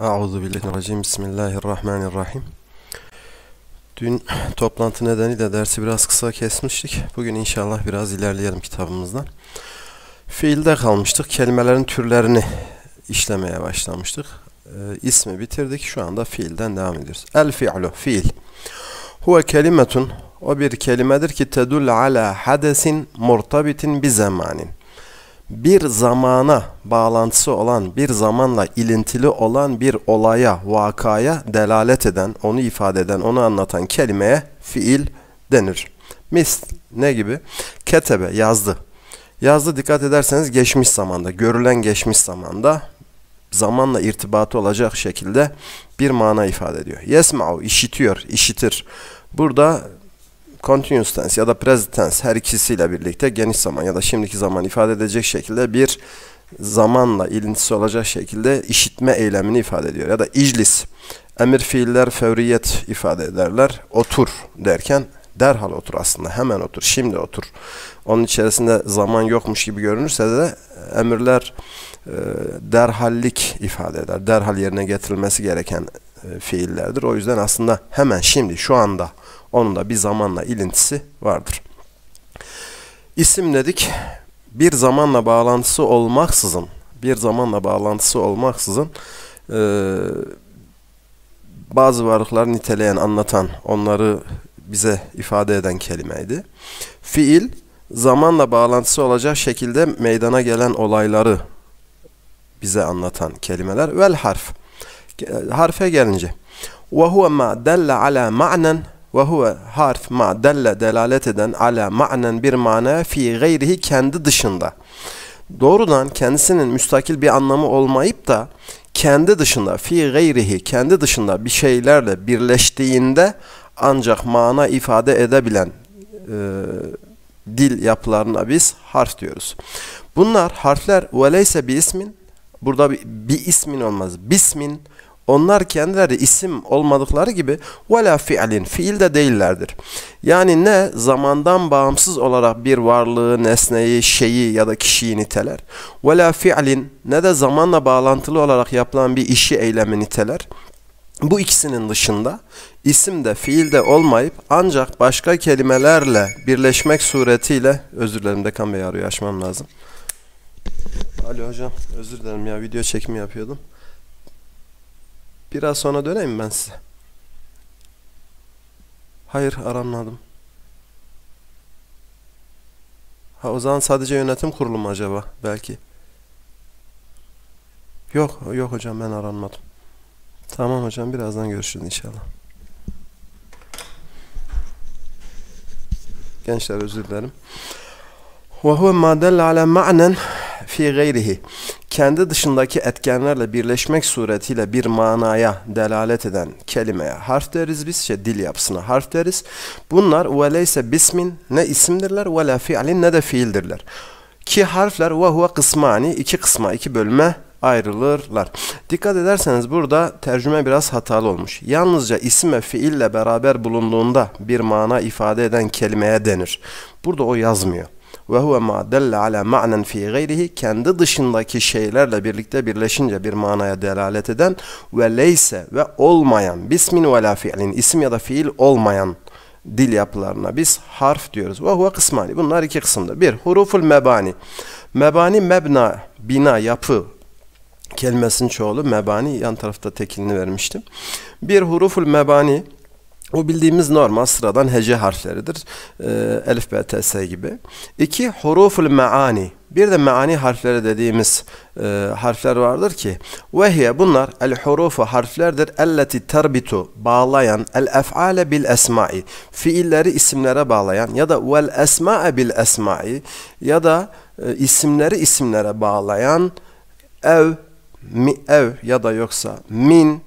Euzu billahi racim. Bismillahirrahmanirrahim. Dün toplantı nedeniyle dersi biraz kısa kesmiştik. Bugün inşallah biraz ilerleyelim kitabımızdan. Fiilde kalmıştık. Kelimelerin türlerini işlemeye başlamıştık. Ee, ismi bitirdik. Şu anda fiilden devam ediyoruz. El fi'lu fiil. Huve kelimetun o bir kelimedir ki tedul ala hadesin murtabitin bi zamanin bir zamana bağlantısı olan, bir zamanla ilintili olan bir olaya, vakaya delalet eden, onu ifade eden, onu anlatan kelimeye fiil denir. Mis ne gibi? Ketebe yazdı. Yazdı dikkat ederseniz geçmiş zamanda, görülen geçmiş zamanda zamanla irtibatı olacak şekilde bir mana ifade ediyor. Yesma'u işitiyor, işitir. Burada continuous tense ya da present tense her ikisiyle birlikte geniş zaman ya da şimdiki zaman ifade edecek şekilde bir zamanla ilintisi olacak şekilde işitme eylemini ifade ediyor. Ya da iclis, emir fiiller fevriyet ifade ederler. Otur derken derhal otur aslında hemen otur şimdi otur. Onun içerisinde zaman yokmuş gibi görünürse de emirler e, derhallik ifade eder. Derhal yerine getirilmesi gereken e, fiillerdir. O yüzden aslında hemen şimdi şu anda onun da bir zamanla ilintisi vardır. İsim dedik. Bir zamanla bağlantısı olmaksızın, bir zamanla bağlantısı olmaksızın e, bazı varlıkları niteleyen, anlatan, onları bize ifade eden kelimeydi. Fiil, zamanla bağlantısı olacak şekilde meydana gelen olayları bize anlatan kelimeler. Vel harf. Harfe gelince. وَهُوَ مَا دَلَّ عَلَى مَعْنًا ve huve harf ma delle delalet eden ala manen bir mana fi gayrihi kendi dışında. Doğrudan kendisinin müstakil bir anlamı olmayıp da kendi dışında fi gayrihi kendi dışında bir şeylerle birleştiğinde ancak mana ifade edebilen e, dil yapılarına biz harf diyoruz. Bunlar harfler veleyse bir ismin burada bir, bir ismin olmaz. Bismin onlar kendileri isim olmadıkları gibi vela fiilin fiil de değillerdir. Yani ne zamandan bağımsız olarak bir varlığı, nesneyi, şeyi ya da kişiyi niteler. Vela fiilin ne de zamanla bağlantılı olarak yapılan bir işi eylemi niteler. Bu ikisinin dışında isim de fiil de olmayıp ancak başka kelimelerle birleşmek suretiyle özür dilerim Dekan Bey arıyor açmam lazım. Alo hocam özür dilerim ya video çekimi yapıyordum. Biraz sonra döneyim ben size. Hayır aranmadım. Ha o zaman sadece yönetim kurulu mu acaba? Belki. Yok yok hocam ben aranmadım. Tamam hocam birazdan görüşürüz inşallah. Gençler özür dilerim. وهو ما دل ala ma'nen fi غيره kendi dışındaki etkenlerle birleşmek suretiyle bir manaya delalet eden kelimeye harf deriz biz, şey dil yapısına harf deriz. Bunlar veleyse bismin ne isimdirler ve la fiilin ne de fiildirler. Ki harfler ve huve kısmani iki kısma iki bölme ayrılırlar. Dikkat ederseniz burada tercüme biraz hatalı olmuş. Yalnızca isim ve fiille beraber bulunduğunda bir mana ifade eden kelimeye denir. Burada o yazmıyor ve huve ma delle ala ma'nen fi gayrihi kendi dışındaki şeylerle birlikte birleşince bir manaya delalet eden ve leyse ve olmayan bismin ve la fiilin isim ya da fiil olmayan dil yapılarına biz harf diyoruz. Ve huve kısmani. Bunlar iki kısımda. Bir, huruful mebani. Mebani mebna, bina, yapı kelimesinin çoğulu mebani. Yan tarafta tekilini vermiştim. Bir, huruful mebani o bildiğimiz normal sıradan hece harfleridir. E, elif, be, ts gibi. İki, huruful meani. Bir de meani harfleri dediğimiz e, harfler vardır ki vehiye bunlar el hurufu harflerdir elleti terbitu bağlayan el ef'ale bil esma'i fiilleri isimlere bağlayan ya da vel esma'e bil esma'i ya da e, isimleri isimlere bağlayan ev mi ev ya da yoksa min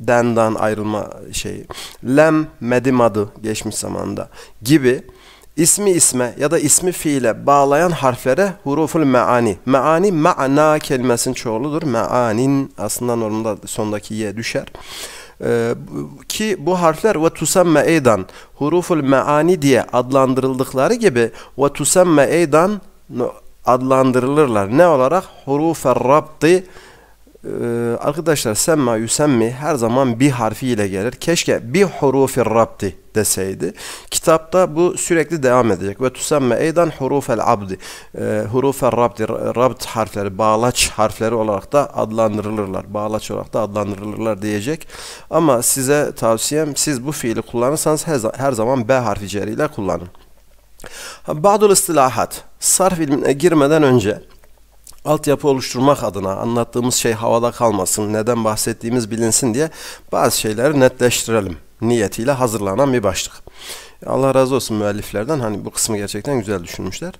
dendan ayrılma şeyi. Lem medim adı geçmiş zamanda gibi ismi isme ya da ismi fiile bağlayan harflere huruful meani. Meani ma'na kelimesinin çoğuludur. Meanin aslında normalde sondaki ye düşer. Ee, ki bu harfler ve tusamme eydan huruful meani diye adlandırıldıkları gibi ve tusamme eydan adlandırılırlar. Ne olarak? Hurufer rabti ee, arkadaşlar semma yüsemmi her zaman bir harfiyle gelir. Keşke bir hurufi rabti deseydi. Kitapta bu sürekli devam edecek. Ve tusemme eydan hurufel abdi. E, hurufel rabdi, rabt harfleri, bağlaç harfleri olarak da adlandırılırlar. Bağlaç olarak da adlandırılırlar diyecek. Ama size tavsiyem siz bu fiili kullanırsanız her, her zaman B harfi ile kullanın. Bazı istilahat. Sarf ilmine girmeden önce altyapı oluşturmak adına anlattığımız şey havada kalmasın, neden bahsettiğimiz bilinsin diye bazı şeyleri netleştirelim niyetiyle hazırlanan bir başlık. Allah razı olsun müelliflerden hani bu kısmı gerçekten güzel düşünmüşler.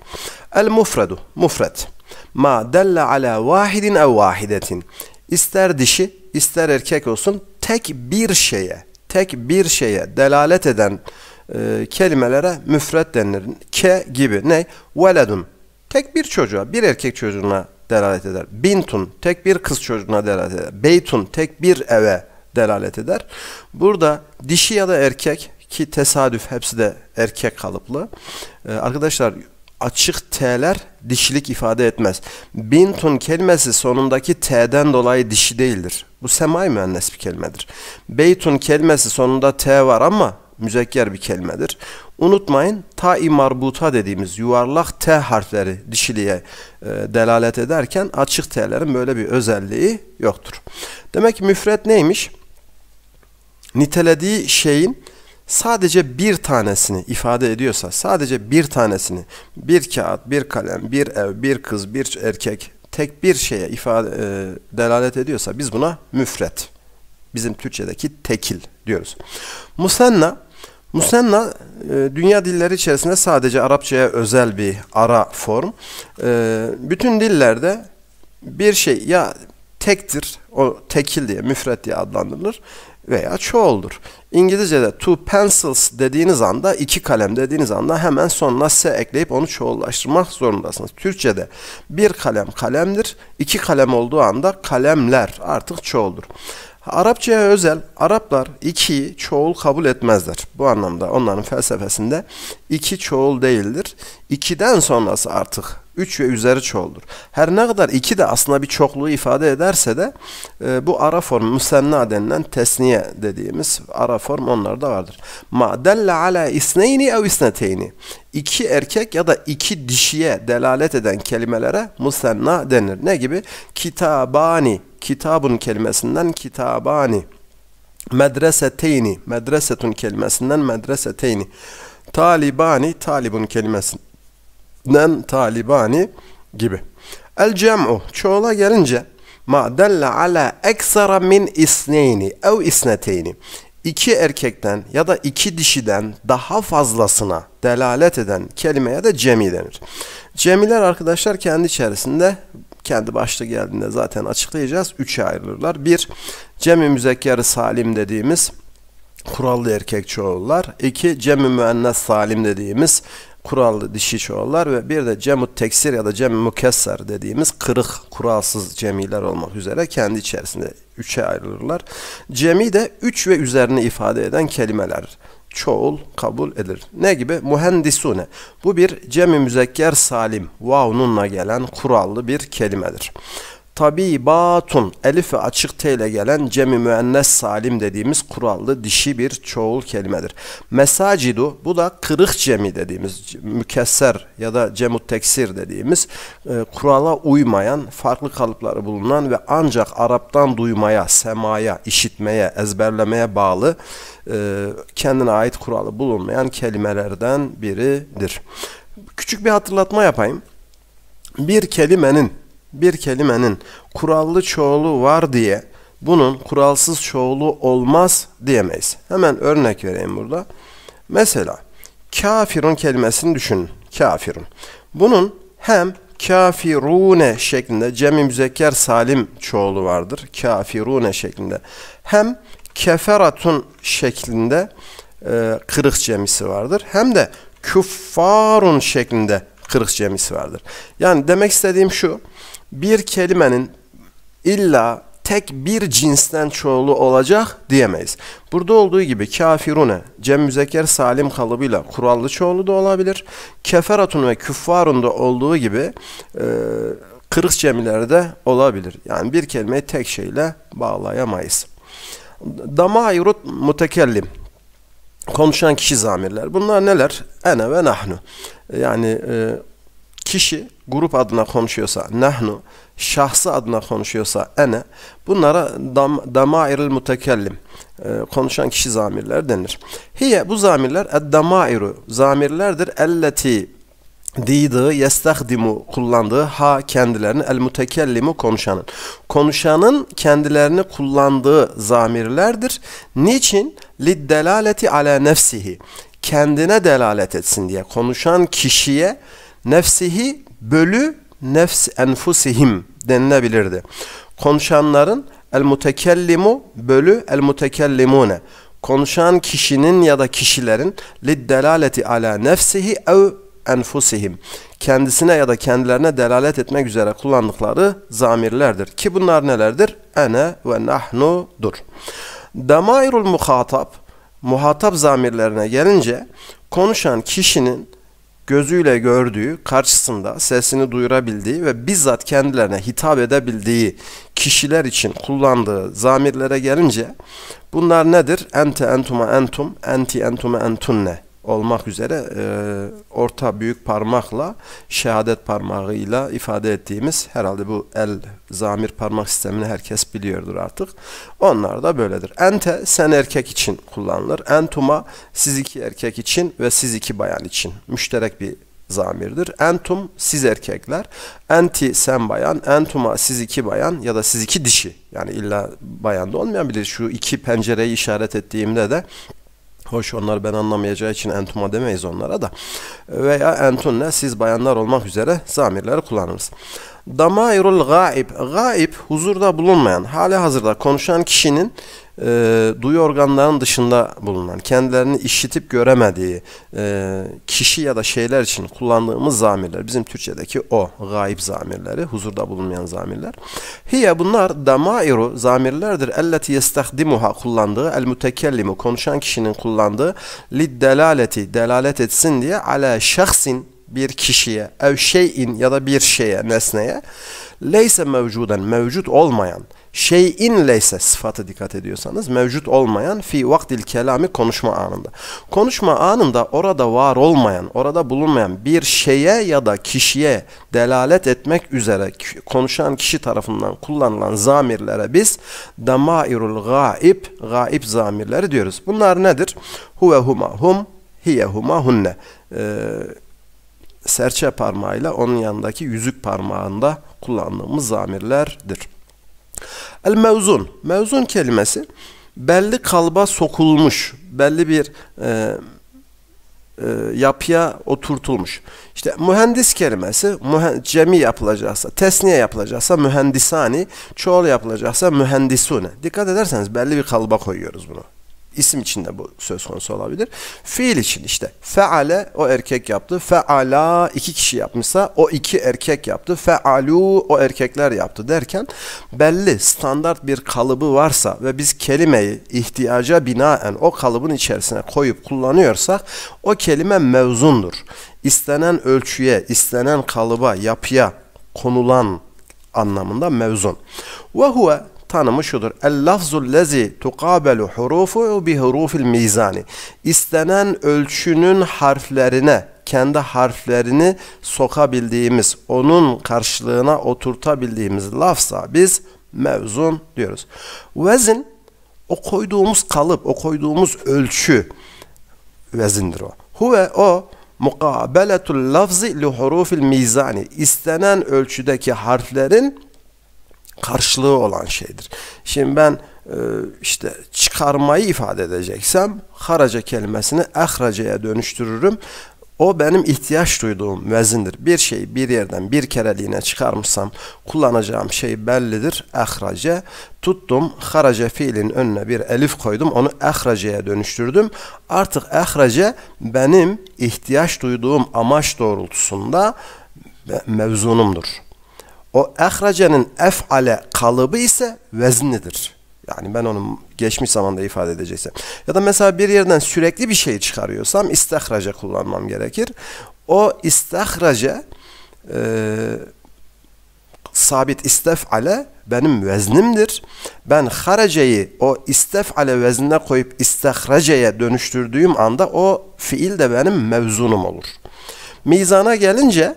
El mufredu, mufret. Ma delle ala vahidin ev vahidetin. İster dişi, ister erkek olsun tek bir şeye, tek bir şeye delalet eden e, kelimelere müfred denilir. Ke gibi ne? Veledun. Tek bir çocuğa, bir erkek çocuğuna delalet eder. Bintun tek bir kız çocuğuna delalet eder. Beytun tek bir eve delalet eder. Burada dişi ya da erkek ki tesadüf hepsi de erkek kalıplı. Ee, arkadaşlar açık T'ler dişilik ifade etmez. Bintun kelimesi sonundaki T'den dolayı dişi değildir. Bu semai müennes bir kelimedir. Beytun kelimesi sonunda T var ama müzekker bir kelimedir. Unutmayın ta-i marbuta dediğimiz yuvarlak T harfleri dişiliğe e, delalet ederken açık T'lerin böyle bir özelliği yoktur. Demek ki müfret neymiş? Nitelediği şeyin sadece bir tanesini ifade ediyorsa, sadece bir tanesini, bir kağıt, bir kalem, bir ev, bir kız, bir erkek, tek bir şeye ifade e, delalet ediyorsa biz buna müfret, bizim Türkçedeki tekil diyoruz. Musenna, Musenna e, dünya dilleri içerisinde sadece Arapçaya özel bir ara form. E, bütün dillerde bir şey ya tektir, o tekil diye, müfret diye adlandırılır veya çoğuldur. İngilizce'de two pencils dediğiniz anda, iki kalem dediğiniz anda hemen sonuna s ekleyip onu çoğullaştırmak zorundasınız. Türkçe'de bir kalem kalemdir, iki kalem olduğu anda kalemler artık çoğuldur. Arapçaya özel Araplar ikiyi çoğul kabul etmezler. Bu anlamda onların felsefesinde iki çoğul değildir. İkiden sonrası artık üç ve üzeri çoğuldur. Her ne kadar iki de aslında bir çokluğu ifade ederse de e, bu ara form müsenna denilen tesniye dediğimiz ara form onlarda vardır. Ma delle ala isneyni ev isneteyni. İki erkek ya da iki dişiye delalet eden kelimelere müsenna denir. Ne gibi? Kitabani kitabun kelimesinden kitabani, medreseteyni, medresetun kelimesinden medreseteyni, talibani, talibun kelimesinden talibani gibi. El cem'u, çoğula gelince, ma delle ala eksara min isneyni ev isneteyni. iki erkekten ya da iki dişiden daha fazlasına delalet eden kelimeye de cemi denir. Cemiler arkadaşlar kendi içerisinde kendi başta geldiğinde zaten açıklayacağız. Üçe ayrılırlar. Bir, cem-i müzekkeri salim dediğimiz kurallı erkek çoğullar. İki, cem-i müennes salim dediğimiz kurallı dişi çoğullar ve bir de cemut teksir ya da cem mükesser dediğimiz kırık, kuralsız cemiler olmak üzere kendi içerisinde üçe ayrılırlar. Cemi de üç ve üzerine ifade eden kelimeler çoğul kabul edilir. Ne gibi? Mühendisune. Bu bir cemi müzekker salim. Vav'nunla gelen kurallı bir kelimedir. Tabibatun elif ve açık t ile gelen cemi müennes salim dediğimiz kurallı dişi bir çoğul kelimedir. Mesacidu bu da kırık cemi dediğimiz mükesser ya da cemut teksir dediğimiz e, kurala uymayan farklı kalıpları bulunan ve ancak Arap'tan duymaya, semaya, işitmeye, ezberlemeye bağlı e, kendine ait kuralı bulunmayan kelimelerden biridir. Küçük bir hatırlatma yapayım. Bir kelimenin bir kelimenin kurallı çoğulu var diye bunun kuralsız çoğulu olmaz diyemeyiz. Hemen örnek vereyim burada. Mesela kafirun kelimesini düşünün. Kafirun. Bunun hem kafirune şeklinde cem-i müzekker salim çoğulu vardır. Kafirune şeklinde. Hem keferatun şeklinde e, kırık cemisi vardır. Hem de küffarun şeklinde kırık cemisi vardır. Yani demek istediğim şu bir kelimenin illa tek bir cinsten çoğulu olacak diyemeyiz. Burada olduğu gibi kafirune cem müzekker salim kalıbıyla kurallı çoğulu da olabilir. Keferatun ve küffarun da olduğu gibi e, kırık cemilerde olabilir. Yani bir kelimeyi tek şeyle bağlayamayız. Damayrut mutekellim konuşan kişi zamirler. Bunlar neler? Ene ve nahnu. Yani e, kişi grup adına konuşuyorsa nahnu, şahsı adına konuşuyorsa ene, bunlara dam, damairil mutekellim, e, konuşan kişi zamirler denir. Hiye bu zamirler ed-damairu, zamirlerdir elleti diydi, yestahdimu kullandığı ha kendilerini el mutekellimu konuşanın. Konuşanın kendilerini kullandığı zamirlerdir. Niçin? Liddelaleti ala nefsihi. Kendine delalet etsin diye konuşan kişiye nefsihi bölü nefs enfusihim denilebilirdi. Konuşanların el mutekellimu bölü el mutekellimune konuşan kişinin ya da kişilerin liddelaleti ala nefsihi ev enfusihim kendisine ya da kendilerine delalet etmek üzere kullandıkları zamirlerdir. Ki bunlar nelerdir? Ene ve nahnu'dur. Damairul muhatap muhatap zamirlerine gelince konuşan kişinin gözüyle gördüğü, karşısında sesini duyurabildiği ve bizzat kendilerine hitap edebildiği kişiler için kullandığı zamirlere gelince bunlar nedir? Ente entuma entum, enti entuma entunne olmak üzere e, orta büyük parmakla şehadet parmağıyla ifade ettiğimiz herhalde bu el zamir parmak sistemini herkes biliyordur artık. Onlar da böyledir. Ente sen erkek için kullanılır. Entuma siz iki erkek için ve siz iki bayan için. Müşterek bir zamirdir. Entum siz erkekler, enti sen bayan, entuma siz iki bayan ya da siz iki dişi. Yani illa bayan da olmayabilir. Şu iki pencereyi işaret ettiğimde de Hoş onlar ben anlamayacağı için entuma demeyiz onlara da. Veya entunne siz bayanlar olmak üzere zamirleri kullanırız. Damairul gaib. Gaib huzurda bulunmayan, hali hazırda konuşan kişinin e, duyu organlarının dışında bulunan, kendilerini işitip göremediği e, kişi ya da şeyler için kullandığımız zamirler, bizim Türkçedeki o gayb zamirleri, huzurda bulunmayan zamirler. Hiye bunlar damairu zamirlerdir. Elleti yestahdimuha kullandığı, el mütekellimu konuşan kişinin kullandığı lid delaleti delalet etsin diye ale şahsin bir kişiye ev şeyin ya da bir şeye nesneye leyse mevcuden mevcut olmayan şeyin leyse sıfatı dikkat ediyorsanız mevcut olmayan fi vaktil kelami konuşma anında. Konuşma anında orada var olmayan, orada bulunmayan bir şeye ya da kişiye delalet etmek üzere konuşan kişi tarafından kullanılan zamirlere biz damairul gaib, gaib zamirleri diyoruz. Bunlar nedir? Huve huma hum, hiye huma hunne. Ee, serçe parmağıyla onun yanındaki yüzük parmağında kullandığımız zamirlerdir. El mevzun. Mevzun kelimesi belli kalba sokulmuş, belli bir e, e, yapıya oturtulmuş. İşte mühendis kelimesi mühe, cemi yapılacaksa, tesniye yapılacaksa mühendisani, çoğul yapılacaksa mühendisune. Dikkat ederseniz belli bir kalıba koyuyoruz bunu isim için de bu söz konusu olabilir. Fiil için işte feale o erkek yaptı. Feala iki kişi yapmışsa o iki erkek yaptı. Fealu o erkekler yaptı derken belli standart bir kalıbı varsa ve biz kelimeyi ihtiyaca binaen o kalıbın içerisine koyup kullanıyorsak o kelime mevzundur. İstenen ölçüye, istenen kalıba, yapıya konulan anlamında mevzun. Ve huve tanımı şudur. El lafzul lezi tukabelu hurufu bi hurufil mizani. İstenen ölçünün harflerine kendi harflerini sokabildiğimiz, onun karşılığına oturtabildiğimiz lafza biz mevzun diyoruz. Vezin o koyduğumuz kalıp, o koyduğumuz ölçü vezindir o. Huve o mukabeletul lafzi li hurufil mizani. İstenen ölçüdeki harflerin karşılığı olan şeydir. Şimdi ben e, işte çıkarmayı ifade edeceksem haraca kelimesini ehraceye dönüştürürüm. O benim ihtiyaç duyduğum vezindir. Bir şeyi bir yerden bir kereliğine çıkarmışsam kullanacağım şey bellidir. Ehrace tuttum. Harace fiilin önüne bir elif koydum. Onu ehraceye dönüştürdüm. Artık ehrace benim ihtiyaç duyduğum amaç doğrultusunda mevzunumdur. O ehracenin ef'ale kalıbı ise veznidir. Yani ben onu geçmiş zamanda ifade edeceksem. Ya da mesela bir yerden sürekli bir şey çıkarıyorsam istihraca kullanmam gerekir. O istihraca e, sabit istef'ale benim veznimdir. Ben haraceyi o istef'ale veznine koyup istihraceye dönüştürdüğüm anda o fiil de benim mevzunum olur. Mizana gelince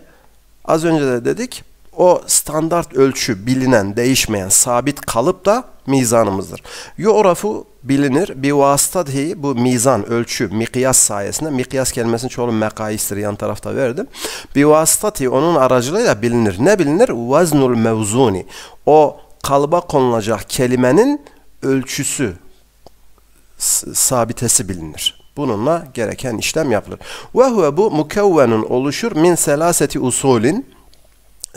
az önce de dedik o standart ölçü bilinen, değişmeyen, sabit kalıp da mizanımızdır. Yorafu bilinir. bir vasıtatihi bu mizan, ölçü, mikyas sayesinde. Mikyas kelimesini çoğulu mekaistir yan tarafta verdim. Bi vasıtatihi onun aracılığıyla bilinir. Ne bilinir? Vaznul mevzuni. O kalıba konulacak kelimenin ölçüsü, sabitesi bilinir. Bununla gereken işlem yapılır. Ve bu mükevvenun oluşur min selaseti usulin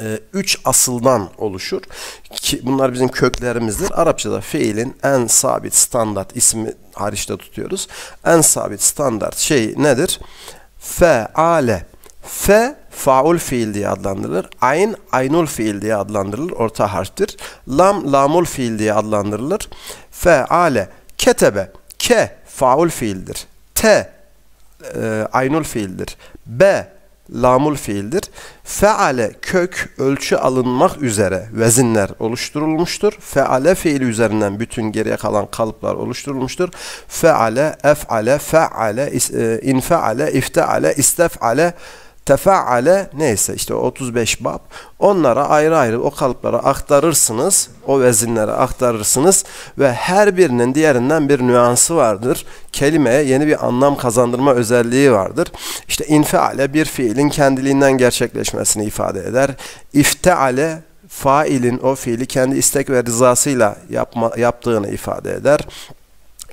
e, üç asıldan oluşur. Ki bunlar bizim köklerimizdir. Arapçada fiilin en sabit standart ismi hariçte tutuyoruz. En sabit standart şey nedir? Feale. Fe faul fiil diye adlandırılır. Ayn aynul fiil diye adlandırılır. Orta harftir. Lam lamul fiil diye adlandırılır. Feale. Ketebe. Ke faul fiildir. Te e, aynul fiildir. Be lamul fiildir. Feale kök ölçü alınmak üzere vezinler oluşturulmuştur. Feale fiil üzerinden bütün geriye kalan kalıplar oluşturulmuştur. Feale, efale, feale, e, infeale, ifteale, istefale, tefaale neyse işte 35 bab onlara ayrı ayrı o kalıplara aktarırsınız o vezinlere aktarırsınız ve her birinin diğerinden bir nüansı vardır kelimeye yeni bir anlam kazandırma özelliği vardır işte infiale bir fiilin kendiliğinden gerçekleşmesini ifade eder ifteale failin o fiili kendi istek ve rızasıyla yapma, yaptığını ifade eder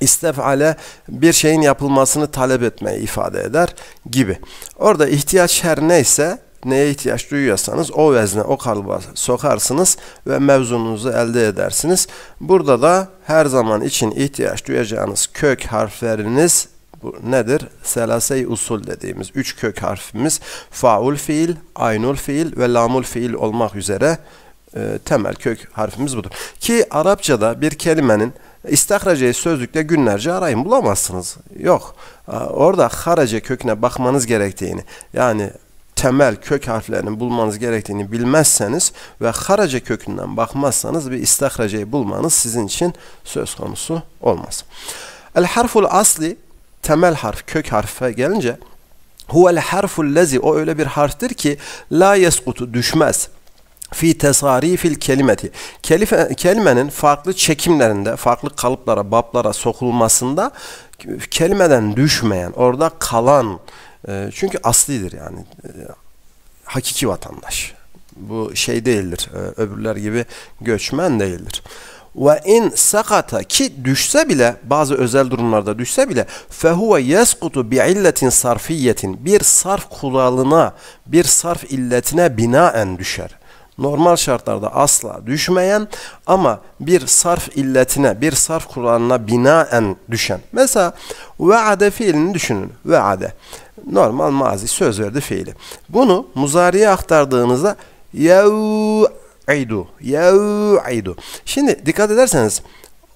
istefale bir şeyin yapılmasını talep etmeyi ifade eder gibi. Orada ihtiyaç her neyse neye ihtiyaç duyuyorsanız o vezne o kalıba sokarsınız ve mevzunuzu elde edersiniz. Burada da her zaman için ihtiyaç duyacağınız kök harfleriniz bu nedir? Selase-i usul dediğimiz üç kök harfimiz faul fiil, aynul fiil ve lamul fiil olmak üzere e, temel kök harfimiz budur. Ki Arapçada bir kelimenin İstahracayı sözlükte günlerce arayın bulamazsınız. Yok. Orada harace köküne bakmanız gerektiğini yani temel kök harflerini bulmanız gerektiğini bilmezseniz ve harace kökünden bakmazsanız bir istahracayı bulmanız sizin için söz konusu olmaz. El harful asli temel harf kök harfe gelince huvel harful lezi o öyle bir harftir ki la yeskutu düşmez fi tesarifil kelimeti. Kelife, kelimenin farklı çekimlerinde, farklı kalıplara, bablara sokulmasında kelimeden düşmeyen, orada kalan e, çünkü aslidir yani e, hakiki vatandaş. Bu şey değildir. E, öbürler gibi göçmen değildir ve in sakata ki düşse bile bazı özel durumlarda düşse bile fehuve yeskutu bi illetin sarfiyetin bir sarf kuralına bir sarf illetine binaen düşer normal şartlarda asla düşmeyen ama bir sarf illetine, bir sarf kuralına binaen düşen. Mesela ve'ade fiilini düşünün. Ve'ade. Normal mazi söz verdi fiili. Bunu muzariye aktardığınızda yev'idu. Yev'idu. Şimdi dikkat ederseniz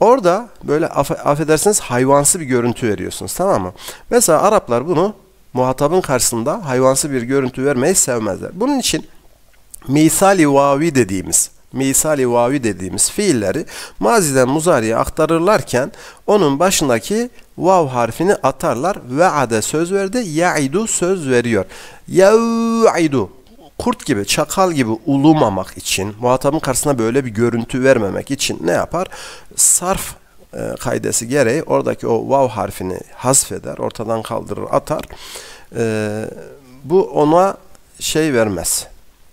Orada böyle aff affedersiniz hayvansı bir görüntü veriyorsunuz tamam mı? Mesela Araplar bunu muhatabın karşısında hayvansı bir görüntü vermeyi sevmezler. Bunun için misali vavi dediğimiz misali vavi dediğimiz fiilleri maziden muzariye aktarırlarken onun başındaki vav harfini atarlar. Ve'ade söz verdi, ya'idu söz veriyor. Ya'idu kurt gibi, çakal gibi ulumamak için, muhatabın karşısına böyle bir görüntü vermemek için ne yapar? Sarf e, kaidesi gereği oradaki o vav harfini hasfeder, ortadan kaldırır, atar. E, bu ona şey vermez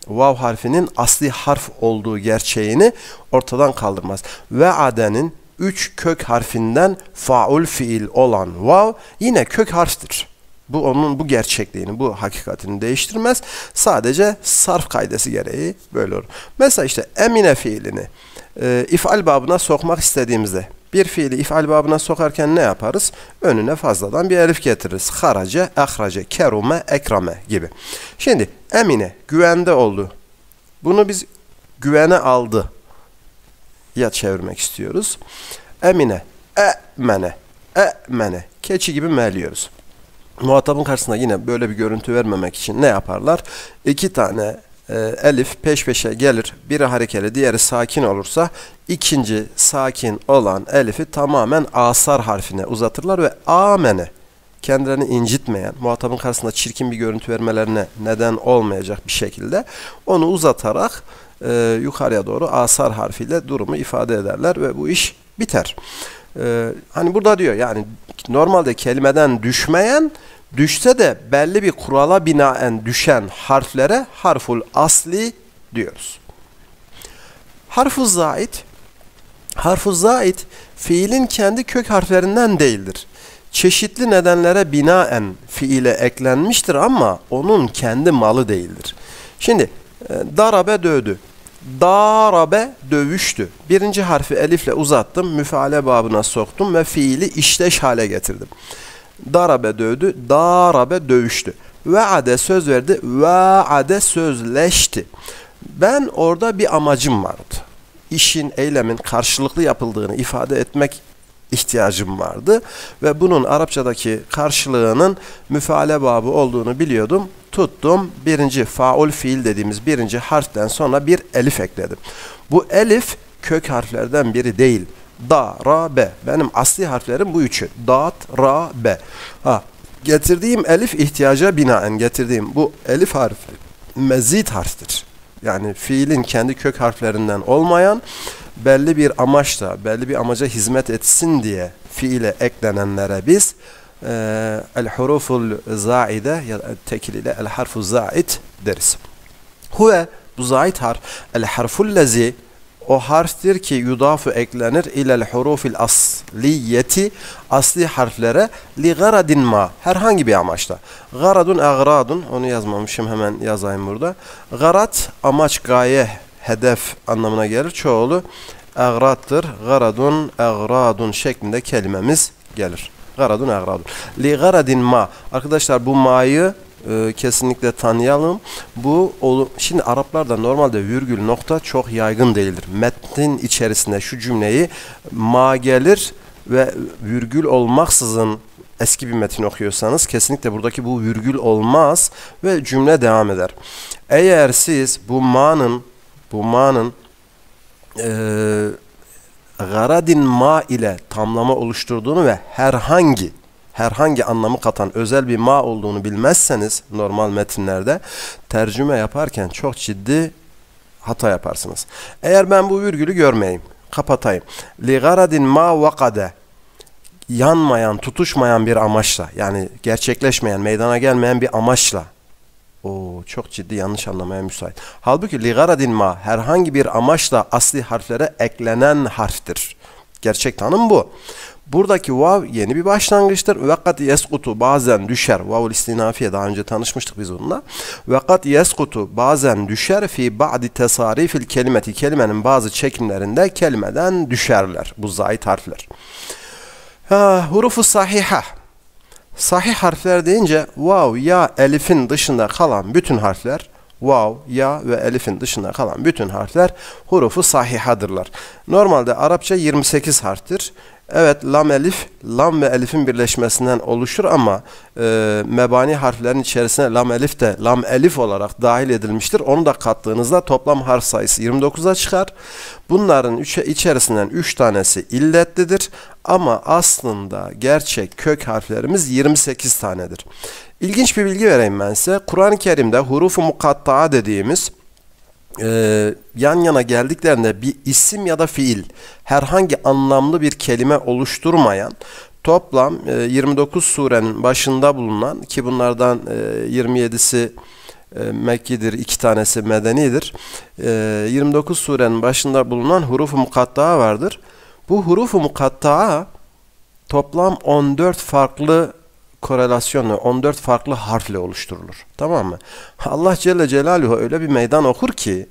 vav harfinin asli harf olduğu gerçeğini ortadan kaldırmaz. Ve adenin üç kök harfinden faul fiil olan vav yine kök harftir. Bu onun bu gerçekliğini, bu hakikatini değiştirmez. Sadece sarf kaidesi gereği böyle olur. Mesela işte emine fiilini e, ifal babına sokmak istediğimizde bir fiili ifal babına sokarken ne yaparız? Önüne fazladan bir elif getiririz. Harace, ahrace, kerume, ekrame gibi. Şimdi emine güvende oldu. Bunu biz güvene aldı ya çevirmek istiyoruz. Emine, e e e'mene, keçi gibi meliyoruz. Muhatabın karşısında yine böyle bir görüntü vermemek için ne yaparlar? İki tane ee, elif peş peşe gelir. Biri harekeli diğeri sakin olursa ikinci sakin olan elifi tamamen asar harfine uzatırlar ve amene kendilerini incitmeyen, muhatabın karşısında çirkin bir görüntü vermelerine neden olmayacak bir şekilde onu uzatarak e, yukarıya doğru asar harfiyle durumu ifade ederler ve bu iş biter. E, hani burada diyor yani normalde kelimeden düşmeyen Düşse de belli bir kurala binaen düşen harflere harful asli diyoruz. Harfu zait Harfu zait fiilin kendi kök harflerinden değildir. Çeşitli nedenlere binaen fiile eklenmiştir ama onun kendi malı değildir. Şimdi e, darabe dövdü. Darabe dövüştü. Birinci harfi elifle uzattım, müfale babına soktum ve fiili işleş hale getirdim. Darabe dövdü. Darabe dövüştü. Ve'ade söz verdi. Ve'ade sözleşti. Ben orada bir amacım vardı. İşin, eylemin karşılıklı yapıldığını ifade etmek ihtiyacım vardı. Ve bunun Arapçadaki karşılığının müfale babı olduğunu biliyordum. Tuttum birinci faul fiil dediğimiz birinci harften sonra bir elif ekledim. Bu elif kök harflerden biri değil da, ra, be. Benim asli harflerim bu üçü. Dat, ra, be. Ha. Getirdiğim elif ihtiyaca binaen getirdiğim bu elif harfi mezit harftir. Yani fiilin kendi kök harflerinden olmayan belli bir amaçla, belli bir amaca hizmet etsin diye fiile eklenenlere biz e, el huruful zaide ya tekil ile el harfu zaid deriz. Huve bu zaid harf el harful lezi o harftir ki yudafu eklenir ilel hurufil asliyeti asli harflere li garadin ma herhangi bir amaçta. Garadun agradun onu yazmamışım hemen yazayım burada. Garat amaç gaye hedef anlamına gelir. Çoğulu agrattır. Garadun agradun şeklinde kelimemiz gelir. Garadun agradun. Li garadin ma. Arkadaşlar bu ma'yı e, kesinlikle tanıyalım. Bu şimdi Araplarda normalde virgül nokta çok yaygın değildir. Metnin içerisinde şu cümleyi ma gelir ve virgül olmaksızın eski bir metin okuyorsanız kesinlikle buradaki bu virgül olmaz ve cümle devam eder. Eğer siz bu ma'nın bu ma'nın e, garadin ma ile tamlama oluşturduğunu ve herhangi herhangi anlamı katan özel bir ma olduğunu bilmezseniz normal metinlerde tercüme yaparken çok ciddi hata yaparsınız. Eğer ben bu virgülü görmeyeyim, kapatayım. Li garadin ma vakade yanmayan, tutuşmayan bir amaçla yani gerçekleşmeyen, meydana gelmeyen bir amaçla o çok ciddi yanlış anlamaya müsait. Halbuki li garadin ma herhangi bir amaçla asli harflere eklenen harftir. Gerçek tanım bu. Buradaki vav yeni bir başlangıçtır. Vakat yeskutu bazen düşer. Vav istinafiye daha önce tanışmıştık biz onunla. Vakat yeskutu bazen düşer fi ba'di tesarifil kelimeti. Kelimenin bazı çekimlerinde kelimeden düşerler. Bu zayit harfler. Ha, hurufu sahiha. Sahih harfler deyince vav ya elifin dışında kalan bütün harfler vav, ya ve elifin dışında kalan bütün harfler hurufu sahihadırlar. Normalde Arapça 28 harftir. Evet lam elif lam ve elifin birleşmesinden oluşur ama e, mebani harflerin içerisine lam elif de lam elif olarak dahil edilmiştir. Onu da kattığınızda toplam harf sayısı 29'a çıkar. Bunların üçe, içerisinden 3 tanesi illetlidir ama aslında gerçek kök harflerimiz 28 tanedir. İlginç bir bilgi vereyim ben size. Kur'an-ı Kerim'de hurufu mukatta'a dediğimiz e, yan yana geldiklerinde bir isim ya da fiil herhangi anlamlı bir kelime oluşturmayan toplam e, 29 surenin başında bulunan ki bunlardan e, 27'si e, Mekki'dir, iki tanesi Medeni'dir. E, 29 surenin başında bulunan huruf-u mukatta vardır. Bu huruf-u mukatta toplam 14 farklı korelasyonu 14 farklı harfle oluşturulur. Tamam mı? Allah Celle Celaluhu öyle bir meydan okur ki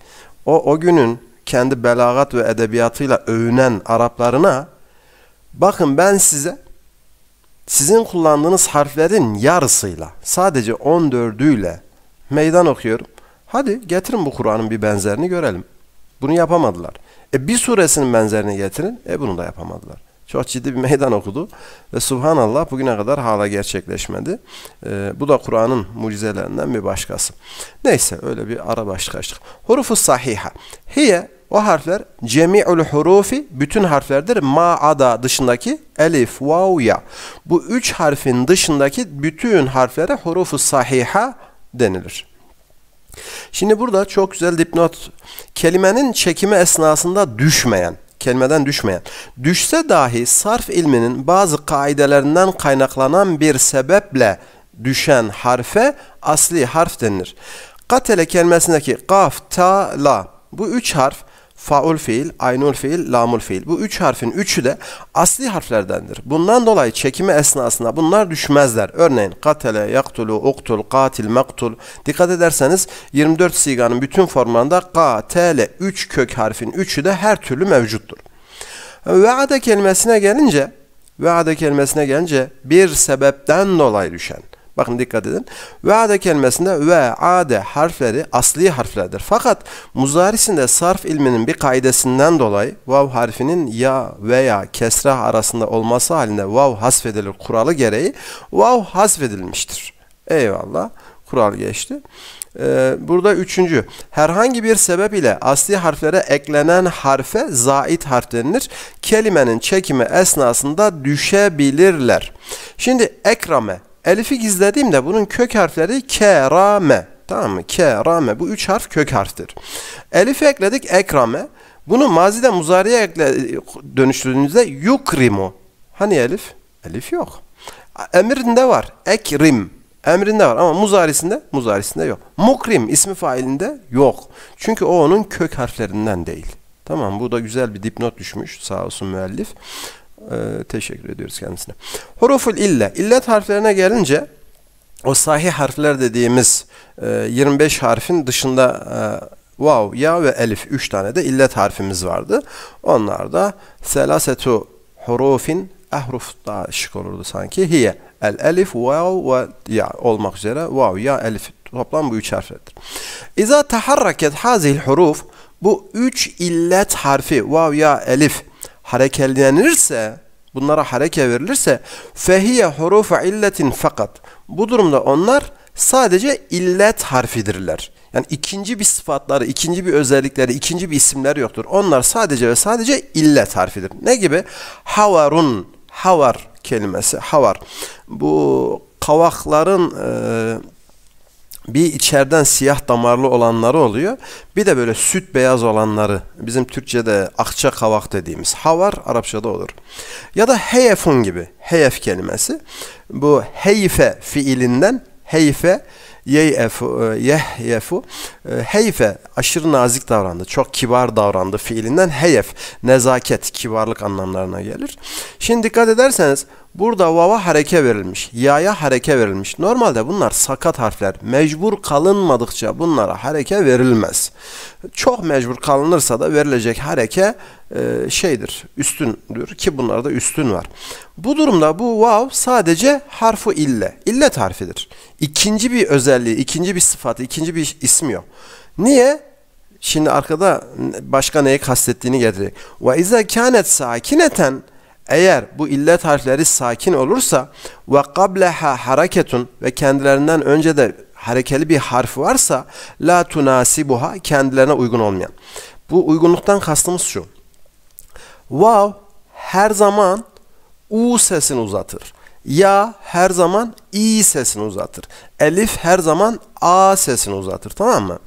o o günün kendi belagat ve edebiyatıyla övünen Araplarına bakın ben size sizin kullandığınız harflerin yarısıyla sadece 14'üyle meydan okuyorum. Hadi getirin bu Kur'an'ın bir benzerini görelim. Bunu yapamadılar. E bir suresinin benzerini getirin. E bunu da yapamadılar. Çok ciddi bir meydan okudu. Ve subhanallah bugüne kadar hala gerçekleşmedi. E, bu da Kur'an'ın mucizelerinden bir başkası. Neyse öyle bir ara başlık açtık. Hurufu sahiha. Hiye o harfler cemi'ul hurufi bütün harflerdir. Ma'ada dışındaki elif, vav, ya. Bu üç harfin dışındaki bütün harflere hurufu sahiha denilir. Şimdi burada çok güzel dipnot. Kelimenin çekimi esnasında düşmeyen kelimeden düşmeyen. Düşse dahi sarf ilminin bazı kaidelerinden kaynaklanan bir sebeple düşen harfe asli harf denir. Katele kelimesindeki kaf, ta, la bu üç harf faul fiil, aynul fiil, lamul fiil. Bu üç harfin üçü de asli harflerdendir. Bundan dolayı çekimi esnasında bunlar düşmezler. Örneğin katele, yaktulu, uktul, katil, maktul. Dikkat ederseniz 24 siganın bütün formlarında katele üç kök harfin üçü de her türlü mevcuttur. Veada kelimesine gelince, veada kelimesine gelince bir sebepten dolayı düşen Bakın dikkat edin. Veade kelimesinde ve ade harfleri asli harflerdir. Fakat muzarisinde sarf ilminin bir kaidesinden dolayı vav harfinin ya veya kesra arasında olması halinde vav hasfedilir kuralı gereği vav hasfedilmiştir. Eyvallah. Kural geçti. Ee, burada üçüncü. Herhangi bir sebep ile asli harflere eklenen harfe zait harf denilir. Kelimenin çekimi esnasında düşebilirler. Şimdi ekrame Elif'i gizlediğimde bunun kök harfleri kerame. Tamam mı? Kerame. Bu üç harf kök harftir. Elif'i ekledik ekrame. Bunu mazide muzariye ekle, dönüştürdüğünüzde yukrimu. Hani elif? Elif yok. Emrinde var. Ekrim. Emrinde var ama muzarisinde, muzarisinde yok. Mukrim ismi failinde yok. Çünkü o onun kök harflerinden değil. Tamam bu da güzel bir dipnot düşmüş sağ olsun müellif. Ee, teşekkür ediyoruz kendisine. Huruful ille. İllet harflerine gelince o sahih harfler dediğimiz 25 e, harfin dışında e, vav, ya ve elif 3 tane de illet harfimiz vardı. Onlar da selasetu hurufin ehruf daha şık olurdu sanki. Hiye el elif vav ve ya olmak üzere vav ya elif toplam bu 3 harflerdir. İza taharraket hazil huruf bu 3 illet harfi vav ya elif harekelenirse, bunlara hareke verilirse fehiye hurufu illetin fakat bu durumda onlar sadece illet harfidirler. Yani ikinci bir sıfatları, ikinci bir özellikleri, ikinci bir isimler yoktur. Onlar sadece ve sadece illet harfidir. Ne gibi? Havarun, havar kelimesi, havar. Bu kavakların e, bir içeriden siyah damarlı olanları oluyor. Bir de böyle süt beyaz olanları. Bizim Türkçe'de akça kavak dediğimiz havar Arapçada olur. Ya da heyefun gibi. Heyef kelimesi. Bu heyfe fiilinden heyfe yeyefu, e, yehyefu e, heyfe aşırı nazik davrandı. Çok kibar davrandı fiilinden heyef nezaket kibarlık anlamlarına gelir. Şimdi dikkat ederseniz Burada vava hareke verilmiş. Ya'ya hareke verilmiş. Normalde bunlar sakat harfler. Mecbur kalınmadıkça bunlara hareke verilmez. Çok mecbur kalınırsa da verilecek hareke e, şeydir, üstündür ki bunlarda üstün var. Bu durumda bu vav sadece harfu ille. İllet harfidir. İkinci bir özelliği, ikinci bir sıfatı, ikinci bir ismi yok. Niye? Şimdi arkada başka neyi kastettiğini getirecek. Ve izâ kânet sakineten eğer bu illet harfleri sakin olursa ve qableha hareketun ve kendilerinden önce de harekeli bir harf varsa la tunasibuha kendilerine uygun olmayan. Bu uygunluktan kastımız şu. Vav her zaman u sesini uzatır. Ya her zaman i sesini uzatır. Elif her zaman a sesini uzatır. Tamam mı?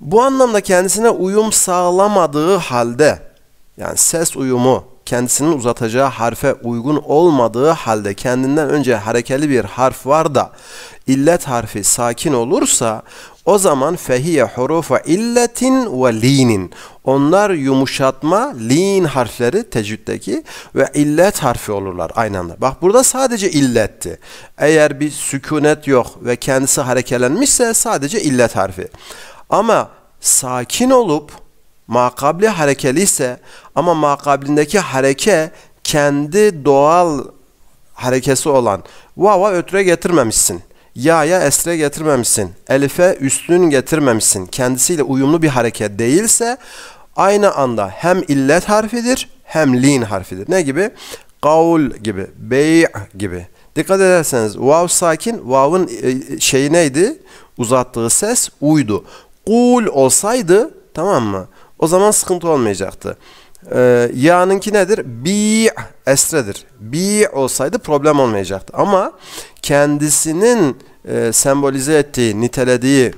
Bu anlamda kendisine uyum sağlamadığı halde yani ses uyumu kendisinin uzatacağı harfe uygun olmadığı halde kendinden önce harekeli bir harf var da illet harfi sakin olursa o zaman fehiye hurufa illetin ve linin. Onlar yumuşatma lin harfleri tecviddeki ve illet harfi olurlar aynı anda. Bak burada sadece illetti. Eğer bir sükunet yok ve kendisi harekelenmişse sadece illet harfi. Ama sakin olup makabli harekeli ise ama makablindeki hareke kendi doğal harekesi olan vava ötre getirmemişsin. Ya'ya esre getirmemişsin. Elife üstün getirmemişsin. Kendisiyle uyumlu bir hareket değilse aynı anda hem illet harfidir hem lin harfidir. Ne gibi? Kavul gibi, bey' gibi. Dikkat ederseniz vav sakin, vav'ın e, şeyi neydi? Uzattığı ses uydu. Kul olsaydı tamam mı? O zaman sıkıntı olmayacaktı. Ee, ya'nınki nedir? Bi esredir. Bi olsaydı problem olmayacaktı. Ama kendisinin e, sembolize ettiği, nitelediği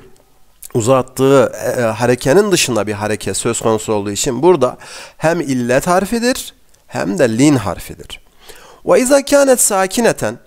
uzattığı e, e harekenin dışında bir hareke söz konusu olduğu için burada hem illet harfidir hem de lin harfidir. Ve izâ kânet sakineten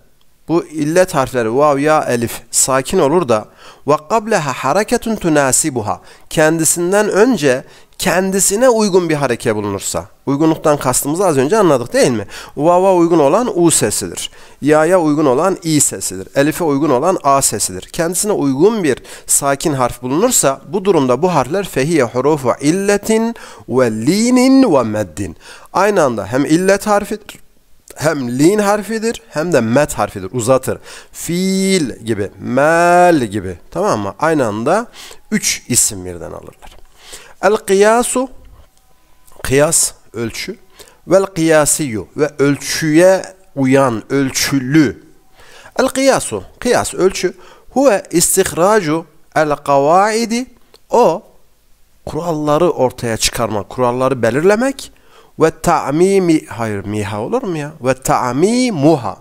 bu illet harfleri vav ya elif sakin olur da ve kableha hareketun tunasibuha kendisinden önce kendisine uygun bir hareke bulunursa. Uygunluktan kastımızı az önce anladık değil mi? Vava uygun olan U sesidir. Ya'ya uygun olan İ sesidir. Elif'e uygun olan A sesidir. Kendisine uygun bir sakin harf bulunursa bu durumda bu harfler fehiye hurufu illetin ve linin ve meddin. Aynı anda hem illet harfidir hem lin harfidir hem de med harfidir. Uzatır. Fiil gibi, mel gibi. Tamam mı? Aynı anda üç isim birden alırlar. El kıyasu kıyas ölçü vel kıyasiyu ve ölçüye uyan ölçülü. El kıyasu kıyas ölçü huve istihracu el kavaidi o kuralları ortaya çıkarmak, kuralları belirlemek ve ta'mimi hayır miha olur mu ya? Ve ta'mimuha.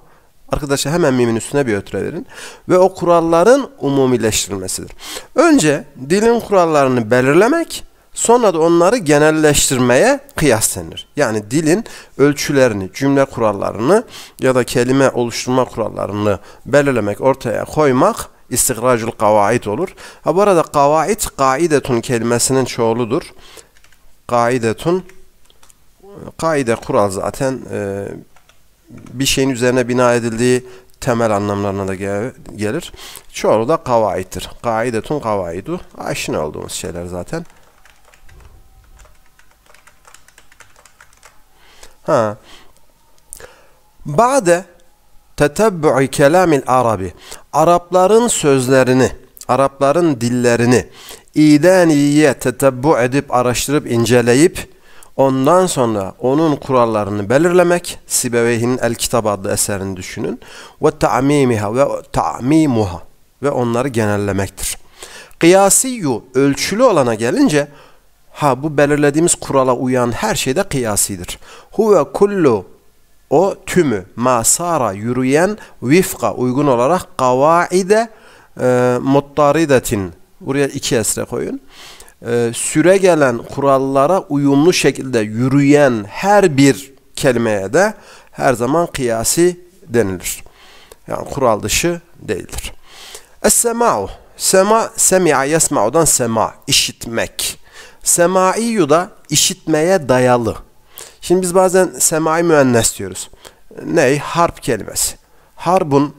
Arkadaşlar hemen mimin üstüne bir ötüre verin. Ve o kuralların umumileştirilmesidir. Önce dilin kurallarını belirlemek Sonra da onları genelleştirmeye kıyas denir. Yani dilin ölçülerini, cümle kurallarını ya da kelime oluşturma kurallarını belirlemek, ortaya koymak istigracul kavaid olur. Ha bu arada kavaid, kaidetun kelimesinin çoğuludur. Kaidetun, kaide kural zaten e, bir şeyin üzerine bina edildiği temel anlamlarına da gelir. Çoğulu da kavaittir. Kaidetun kavaidu. Aşina olduğumuz şeyler zaten. Ha. Ba'de tetebbu'i kelamil arabi. Arapların sözlerini, Arapların dillerini idaniye tetebbu edip araştırıp inceleyip ondan sonra onun kurallarını belirlemek Sibeveyh'in El Kitab adlı eserini düşünün ve ta'mimiha ve ta'mimuha ve onları genellemektir. Kıyasiyyu ölçülü olana gelince Ha bu belirlediğimiz kurala uyan her şeyde kıyasidir. Huve kullu o tümü masara yürüyen vifka uygun olarak kavaide e, muttaridetin buraya iki esre koyun e, süre gelen kurallara uyumlu şekilde yürüyen her bir kelimeye de her zaman kıyasi denilir. Yani kural dışı değildir. Es-sema'u. Sema, semi'a yesma'udan sema, işitmek. Semaiyyü da işitmeye dayalı. Şimdi biz bazen semai müennes diyoruz. Ney? Harp kelimesi. Harbun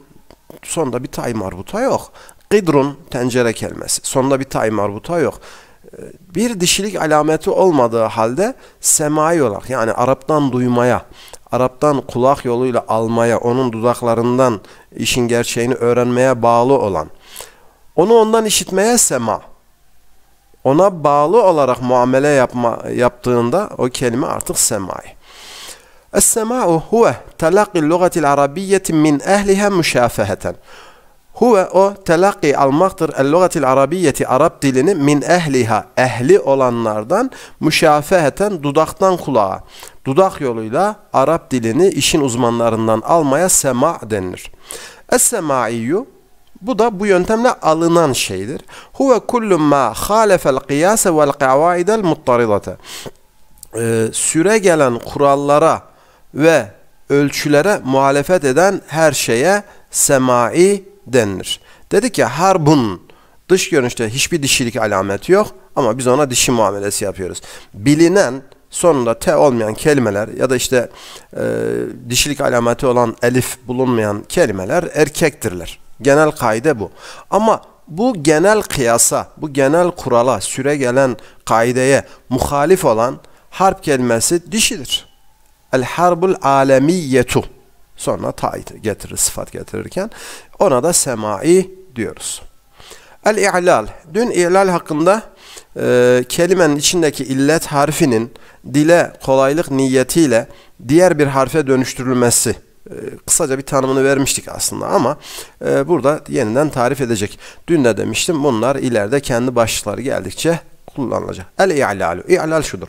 sonda bir tay marbuta yok. Gidrun tencere kelimesi. Sonda bir tay marbuta yok. Bir dişilik alameti olmadığı halde semai olarak yani Arap'tan duymaya, Arap'tan kulak yoluyla almaya, onun dudaklarından işin gerçeğini öğrenmeye bağlı olan, onu ondan işitmeye sema ona bağlı olarak muamele yapma, yaptığında o kelime artık semai. Es-sema'u huve telakki lugatil arabiyyeti min ehliha müşafeheten. Huve o telakki almaktır el lugatil arabiyyeti Arap dilini min ehliha ehli olanlardan müşafeheten dudaktan kulağa. Dudak yoluyla Arap dilini işin uzmanlarından almaya sema denir. Es-sema'iyyu bu da bu yöntemle alınan şeydir. Huve kullu ma halefel kıyase vel kavaidel muttaridate. Ee, süre gelen kurallara ve ölçülere muhalefet eden her şeye semai denilir. Dedi ki harbun dış görünüşte hiçbir dişilik alameti yok ama biz ona dişi muamelesi yapıyoruz. Bilinen sonunda t olmayan kelimeler ya da işte e, dişilik alameti olan elif bulunmayan kelimeler erkektirler. Genel kaide bu. Ama bu genel kıyasa, bu genel kurala, süre gelen kaideye muhalif olan harp kelimesi dişidir. El harbul alemiyyetu. Sonra ta'id getirir, sıfat getirirken. Ona da semai diyoruz. El i'lal. Dün i'lal hakkında e, kelimenin içindeki illet harfinin dile kolaylık niyetiyle diğer bir harfe dönüştürülmesi ee, kısaca bir tanımını vermiştik aslında ama e, burada yeniden tarif edecek. Dün de demiştim bunlar ileride kendi başlıkları geldikçe kullanılacak. El i'lalu. İ'lal şudur.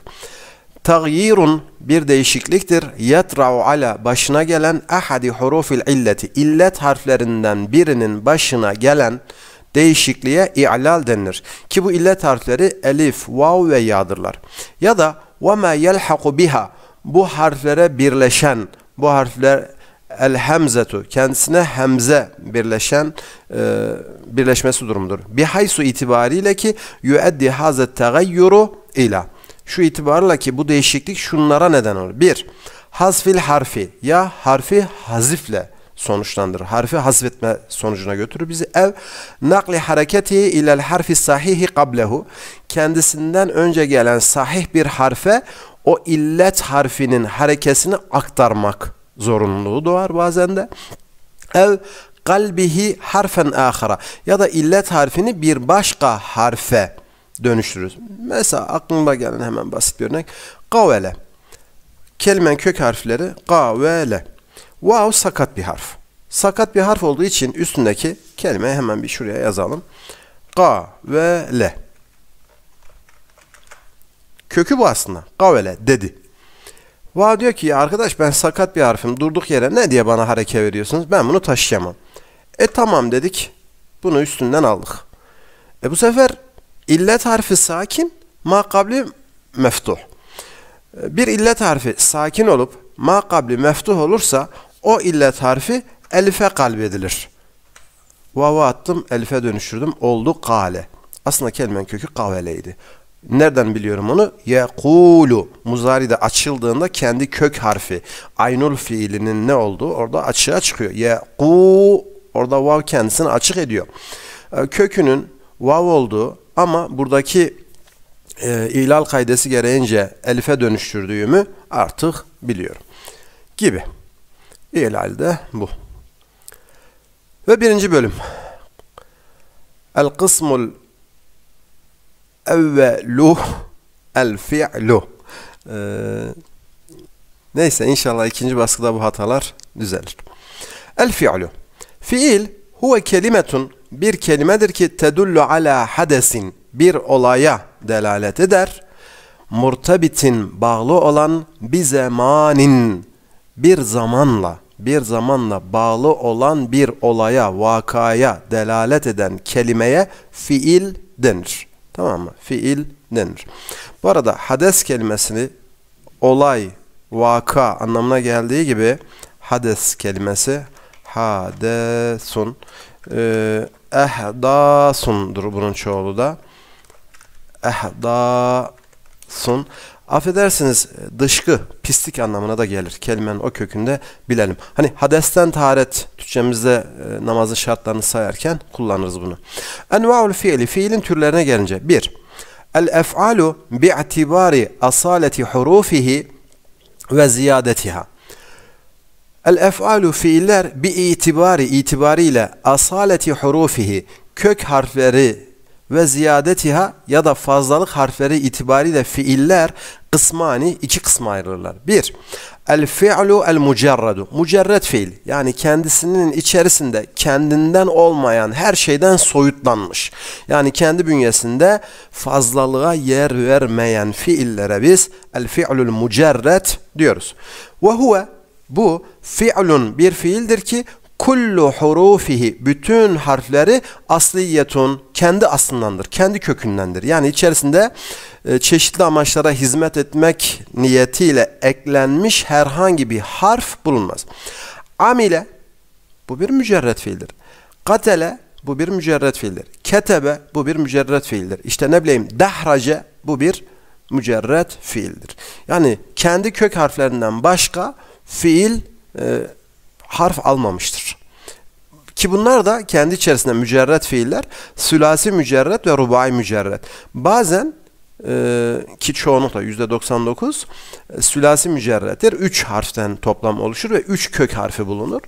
Tagyirun bir değişikliktir. Yetra'u ala başına gelen ahadi hurufil illeti. illet harflerinden birinin başına gelen değişikliğe i'lal denir. Ki bu illet harfleri elif, vav ve yadırlar. Ya da ve ma yelhaku biha bu harflere birleşen, bu harfler el hemzetu kendisine hemze birleşen e, birleşmesi durumudur. haysu itibariyle ki yüeddi hazet tegayyuru ila. Şu itibarla ki bu değişiklik şunlara neden olur. Bir, hazfil harfi ya harfi hazifle sonuçlandırır. Harfi hazvetme sonucuna götürür bizi. Ev nakli hareketi ilel harfi sahihi kablehu. Kendisinden önce gelen sahih bir harfe o illet harfinin harekesini aktarmak zorunluluğu doğar bazen de. Ev kalbihi harfen ahara ya da illet harfini bir başka harfe dönüştürürüz. Mesela aklımda gelen hemen basit bir örnek. Kavele. Kelimen kök harfleri kavele. Vav sakat bir harf. Sakat bir harf olduğu için üstündeki kelimeyi hemen bir şuraya yazalım. Kavele. Kökü bu aslında. Kavele dedi. Va diyor ki ya arkadaş ben sakat bir harfim durduk yere ne diye bana hareke veriyorsunuz ben bunu taşıyamam. E tamam dedik bunu üstünden aldık. E bu sefer illet harfi sakin makabli meftuh. E, bir illet harfi sakin olup makabli meftuh olursa o illet harfi elife kalbedilir. Vava attım elife dönüştürdüm oldu kale. Aslında kelimenin kökü kaveleydi. Nereden biliyorum onu? Yekulu. Muzari açıldığında kendi kök harfi aynul fiilinin ne olduğu orada açığa çıkıyor. Yeku orada vav kendisini açık ediyor. Ee, kökünün vav olduğu ama buradaki e, ilal kaydesi gereğince elife dönüştürdüğümü artık biliyorum. Gibi. İlal de bu. Ve birinci bölüm. El kısmul evvelu el fi'lu. Ee, neyse inşallah ikinci baskıda bu hatalar düzelir. El fi'lu. Fiil huve kelimetun bir kelimedir ki tedullu ala hadesin bir olaya delalet eder. Murtabitin bağlı olan bir zamanin bir zamanla bir zamanla bağlı olan bir olaya, vakaya delalet eden kelimeye fiil denir. Tamam mı? Fiil denir. Bu arada hades kelimesini olay, vaka anlamına geldiği gibi hades kelimesi hadesun e, ehdasundur bunun çoğulu da ehdasun affedersiniz dışkı, pislik anlamına da gelir. Kelimenin o kökünde bilelim. Hani hadesten taharet Türkçemizde e, namazın şartlarını sayarken kullanırız bunu. Enva'ul fiili, fiilin türlerine gelince. bir, El ef'alu bi'tibari asaleti hurufihi ve ziyadetiha. El ef'alu fiiller bi itibari itibariyle asaleti hurufihi kök harfleri ve ziyadetiha ya da fazlalık harfleri itibariyle fiiller kısmani iki kısma ayrılırlar. Bir, el fi'lu el mucerredu. Mucerred fiil yani kendisinin içerisinde kendinden olmayan her şeyden soyutlanmış. Yani kendi bünyesinde fazlalığa yer vermeyen fiillere biz el fi'lul mucerred diyoruz. Ve huve bu fi'lun bir fiildir ki kullu hurufihi bütün harfleri asliyetun kendi aslındandır, kendi kökündendir. Yani içerisinde e, çeşitli amaçlara hizmet etmek niyetiyle eklenmiş herhangi bir harf bulunmaz. Amile bu bir mücerret fiildir. Katele bu bir mücerret fiildir. Ketebe bu bir mücerret fiildir. İşte ne bileyim dahrace bu bir mücerret fiildir. Yani kendi kök harflerinden başka fiil e, harf almamıştır. Ki bunlar da kendi içerisinde mücerret fiiller, sülasi mücerret ve rubai mücerret. Bazen e, ki çoğunlukla %99 e, sülasi mücerrettir. 3 harften toplam oluşur ve 3 kök harfi bulunur.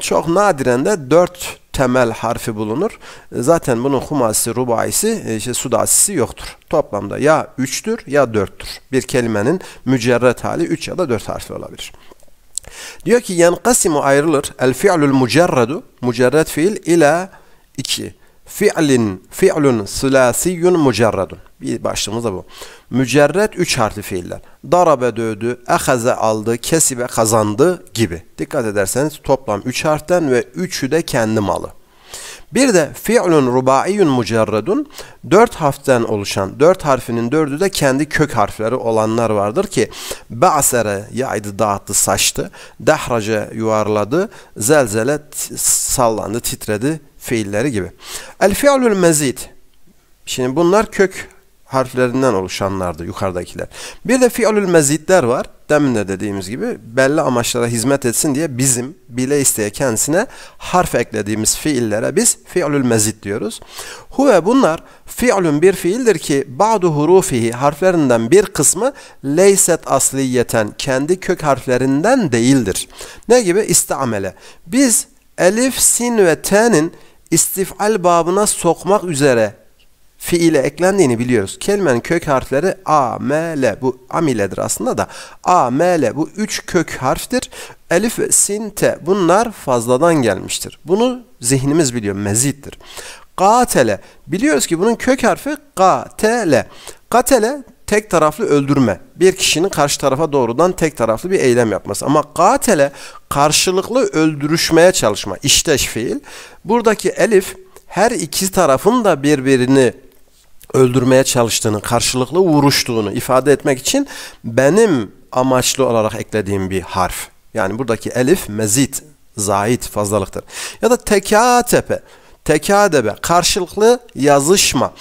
Çok nadiren de 4 temel harfi bulunur. E, zaten bunun humasisi, rubaisi, işte sudasisi yoktur. Toplamda ya 3'tür ya 4'tür. Bir kelimenin mücerret hali 3 ya da 4 harfi olabilir. Diyor ki yenkasimu ayrılır el fi'lul mucerredu mucerred fiil ila iki. Fi'lin fi'lun sülasiyyun mucerredun. Bir başlığımız da bu. Mücerred üç harfli fiiller. Darabe dövdü, ehaze aldı, kesibe kazandı gibi. Dikkat ederseniz toplam üç harften ve üçü de kendi malı. Bir de fi'lun rubaiyun mucerredun dört harften oluşan dört harfinin dördü de kendi kök harfleri olanlar vardır ki ba'sere yaydı dağıttı saçtı dehrace yuvarladı zelzele sallandı titredi fiilleri gibi. El fi'lul mezid Şimdi bunlar kök harflerinden oluşanlardır yukarıdakiler. Bir de fiolül mezitler var. Demin de dediğimiz gibi belli amaçlara hizmet etsin diye bizim bile isteye kendisine harf eklediğimiz fiillere biz fiolül mezit diyoruz. Huve bunlar fiolün bir fiildir ki ba'du hurufihi harflerinden bir kısmı leyset asliyeten kendi kök harflerinden değildir. Ne gibi? İstamele. Biz elif, sin ve tenin istifal babına sokmak üzere fiile eklendiğini biliyoruz. Kelimenin kök harfleri A, M, L. Bu amiledir aslında da. A, M, L. Bu üç kök harftir. Elif, sin, te. Bunlar fazladan gelmiştir. Bunu zihnimiz biliyor. Mezittir. Katele. Biliyoruz ki bunun kök harfi katele. Katele tek taraflı öldürme. Bir kişinin karşı tarafa doğrudan tek taraflı bir eylem yapması. Ama katele karşılıklı öldürüşmeye çalışma. İşteş fiil. Buradaki elif her iki tarafın da birbirini öldürmeye çalıştığını, karşılıklı vuruştuğunu ifade etmek için benim amaçlı olarak eklediğim bir harf. Yani buradaki elif mezit, zahit fazlalıktır. Ya da tekatepe, tekadebe, karşılıklı yazışma.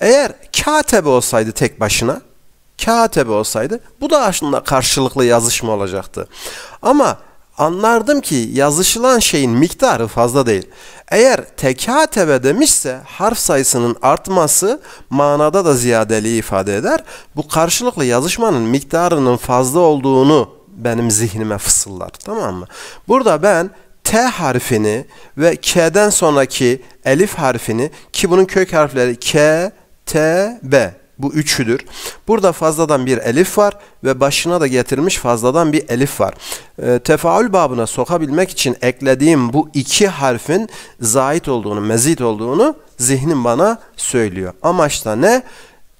Eğer katebe olsaydı tek başına, katebe olsaydı bu da aslında karşılıklı yazışma olacaktı. Ama anlardım ki yazışılan şeyin miktarı fazla değil. Eğer tekatebe demişse harf sayısının artması manada da ziyadeliği ifade eder. Bu karşılıklı yazışmanın miktarının fazla olduğunu benim zihnime fısıldar. Tamam mı? Burada ben T harfini ve K'den sonraki elif harfini ki bunun kök harfleri K, T, B bu üçüdür. Burada fazladan bir elif var ve başına da getirmiş fazladan bir elif var. E, tefaül babına sokabilmek için eklediğim bu iki harfin zait olduğunu, mezit olduğunu zihnim bana söylüyor. Amaç da ne?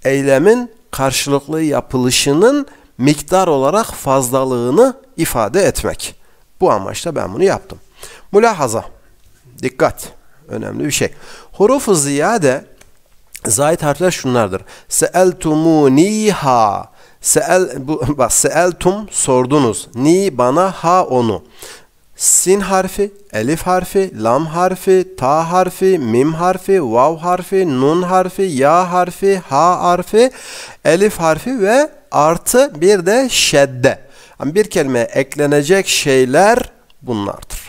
Eylemin karşılıklı yapılışının miktar olarak fazlalığını ifade etmek. Bu amaçla ben bunu yaptım. Mülahaza. Dikkat. Önemli bir şey. Hurufu ziyade Zahit harfler şunlardır. Seeltumuniha. Seel, bu, bak, seeltum sordunuz. Ni bana ha onu. Sin harfi, elif harfi, lam harfi, ta harfi, mim harfi, vav harfi, nun harfi, ya harfi, ha harfi, elif harfi ve artı bir de şedde. Yani bir kelimeye eklenecek şeyler bunlardır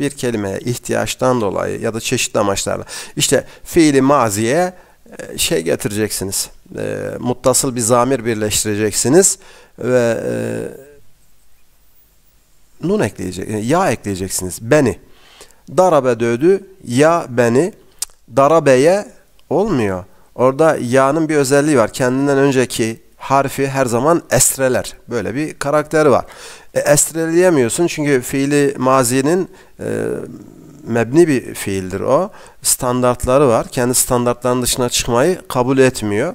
bir kelimeye ihtiyaçtan dolayı ya da çeşitli amaçlarla. İşte fiili maziye e, şey getireceksiniz. E, muttasıl bir zamir birleştireceksiniz ve e, nun ekleyecek, e, ya ekleyeceksiniz. Beni. Darabe dövdü, ya beni. Darabeye olmuyor. Orada ya'nın bir özelliği var. Kendinden önceki harfi her zaman estreler, Böyle bir karakteri var. E, esreleyemiyorsun çünkü fiili mazinin e, mebni bir fiildir o. Standartları var. Kendi standartlarının dışına çıkmayı kabul etmiyor.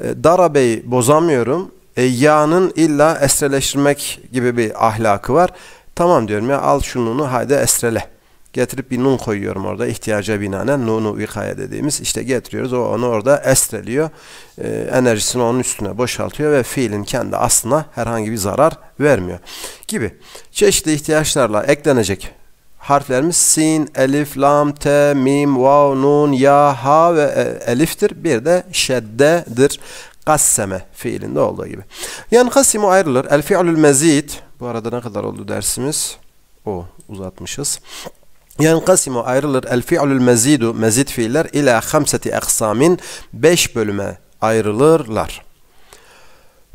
E, darabeyi bozamıyorum. E, yağının illa esreleştirmek gibi bir ahlakı var. Tamam diyorum ya al şununu haydi esrele. Getirip bir nun koyuyorum orada ihtiyaca binaen nunu vikaya dediğimiz işte getiriyoruz o onu orada estreliyor e, enerjisini onun üstüne boşaltıyor ve fiilin kendi aslına herhangi bir zarar vermiyor gibi çeşitli ihtiyaçlarla eklenecek harflerimiz sin, elif, lam, te, mim, vav, nun, ya, ha ve e, eliftir. Bir de şeddedir. Kasseme fiilinde olduğu gibi. Yani kasimu ayrılır. El fi'lül mezid. Bu arada ne kadar oldu dersimiz? O uzatmışız. Yani kasimu ayrılır. El fi'lül mezidu. Mezid fiiller ila hamseti eksamin. Beş bölüme ayrılırlar.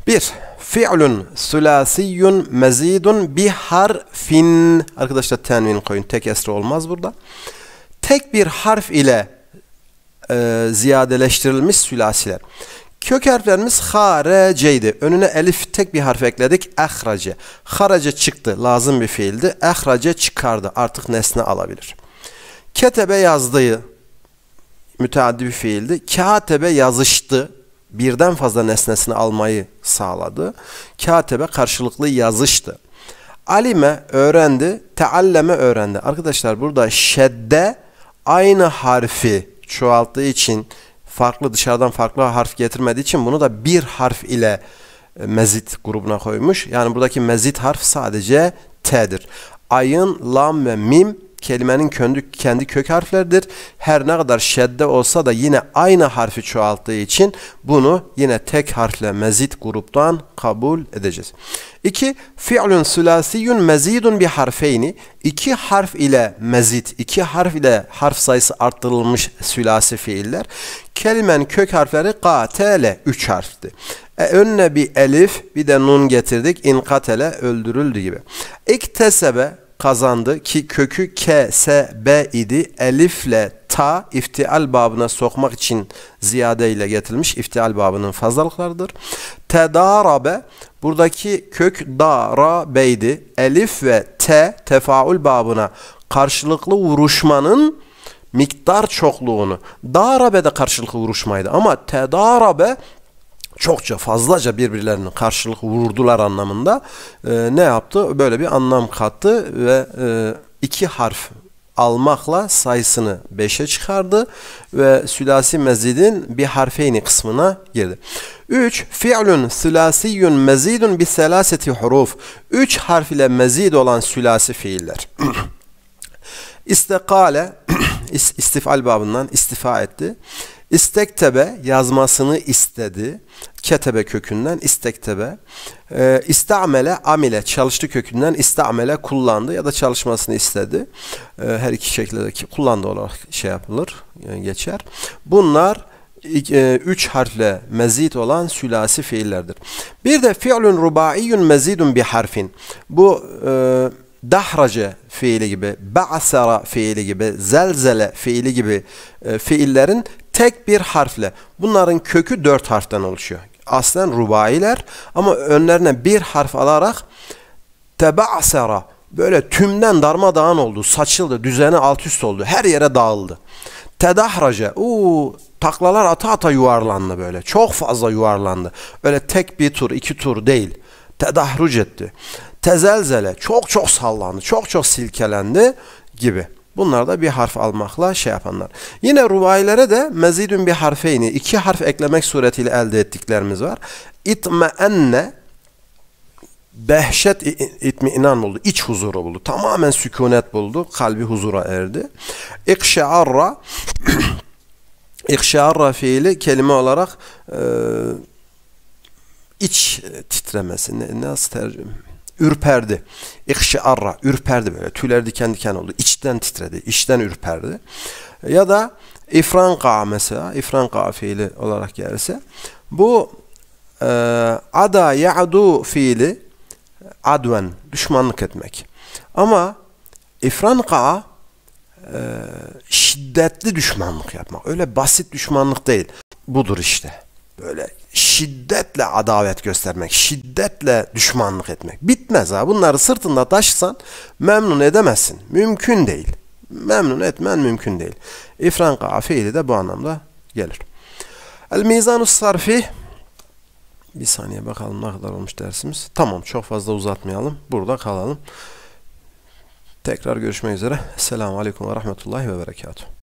Bir, fi'lun sülasiyyun mazidun bi harfin. Arkadaşlar tenvin koyun. Tek esra olmaz burada. Tek bir harf ile e, ziyadeleştirilmiş sülasiler. Kök harflerimiz hareceydi. Önüne elif tek bir harf ekledik. Ehrace. Harace çıktı. Lazım bir fiildi. Ehrace çıkardı. Artık nesne alabilir. Ketebe yazdığı müteaddi bir fiildi. Kâtebe yazıştı birden fazla nesnesini almayı sağladı. Katibe karşılıklı yazıştı. Alime öğrendi, tealleme öğrendi. Arkadaşlar burada şedde aynı harfi çoğalttığı için farklı dışarıdan farklı harf getirmediği için bunu da bir harf ile e, mezit grubuna koymuş. Yani buradaki mezit harf sadece T'dir. Ayın, lam ve mim kelimenin kendi, kendi kök harfleridir. Her ne kadar şedde olsa da yine aynı harfi çoğalttığı için bunu yine tek harfle mezit gruptan kabul edeceğiz. 2. Fi'lun sülasiyun mezidun bir harfeyni. İki harf ile mezit, iki harf ile harf sayısı arttırılmış sülasi fiiller. Kelimenin kök harfleri katele, üç harfti. E, önüne bir elif, bir de nun getirdik. İnkatele, öldürüldü gibi. İktesebe, kazandı ki kökü K, S, B idi. Elifle ta iftial babına sokmak için ziyade ile getirilmiş iftial babının fazlalıklarıdır. Tedarabe buradaki kök darabeydi. Elif ve T tefaül babına karşılıklı vuruşmanın miktar çokluğunu. Darabe de karşılıklı vuruşmaydı ama tedarabe çokça fazlaca birbirlerinin karşılık vurdular anlamında e, ne yaptı? Böyle bir anlam kattı ve e, iki harf almakla sayısını 5'e çıkardı ve sülasi mezidin bir harfeyni kısmına girdi. 3. Fi'lun sülasiyun mezidun bi selaseti huruf. 3 harf ile mezid olan sülasi fiiller. İstekale istifal babından istifa etti. İstektebe yazmasını istedi. Ketebe kökünden istektebe. E, ee, istamele amile çalıştı kökünden istamele kullandı ya da çalışmasını istedi. E, her iki şekilde kullandı olarak şey yapılır e, geçer. Bunlar e, üç harfle mezit olan sülasi fiillerdir. Bir de fi'lun rubaiyun mezidun bi harfin. Bu e, dahrace fiili gibi, ba'sara fiili gibi, zelzele fiili gibi e, fiillerin tek bir harfle. Bunların kökü dört harften oluşuyor. Aslen rubailer ama önlerine bir harf alarak teba'sera böyle tümden darmadağın oldu, saçıldı, düzeni alt üst oldu, her yere dağıldı. Tedahraca, uuu taklalar ata ata yuvarlandı böyle. Çok fazla yuvarlandı. Öyle tek bir tur, iki tur değil. Tedahruc etti. Tezelzele çok çok sallandı, çok çok silkelendi gibi. Bunlar da bir harf almakla şey yapanlar. Yine ruvailere de mezidün bir harfeyni iki harf eklemek suretiyle elde ettiklerimiz var. İtmeenne behşet itminan buldu. iç huzuru buldu. Tamamen sükunet buldu. Kalbi huzura erdi. İkşearra İkşearra fiili kelime olarak e, iç titremesi. Ne, nasıl tercüme? ürperdi. İhşiarra ürperdi böyle tüyler diken diken oldu. İçten titredi, içten ürperdi. Ya da ifranka mesela ifranka fiili olarak gelirse bu e, ada ya'du fiili adven düşmanlık etmek. Ama ifranka e, şiddetli düşmanlık yapmak. Öyle basit düşmanlık değil. Budur işte böyle şiddetle adavet göstermek, şiddetle düşmanlık etmek. Bitmez ha. Bunları sırtında taşısan memnun edemezsin. Mümkün değil. Memnun etmen mümkün değil. İfranka fiili de bu anlamda gelir. El mizanu sarfi bir saniye bakalım ne kadar olmuş dersimiz. Tamam çok fazla uzatmayalım. Burada kalalım. Tekrar görüşmek üzere. Selamun Aleyküm ve Rahmetullahi ve Berekatuhu.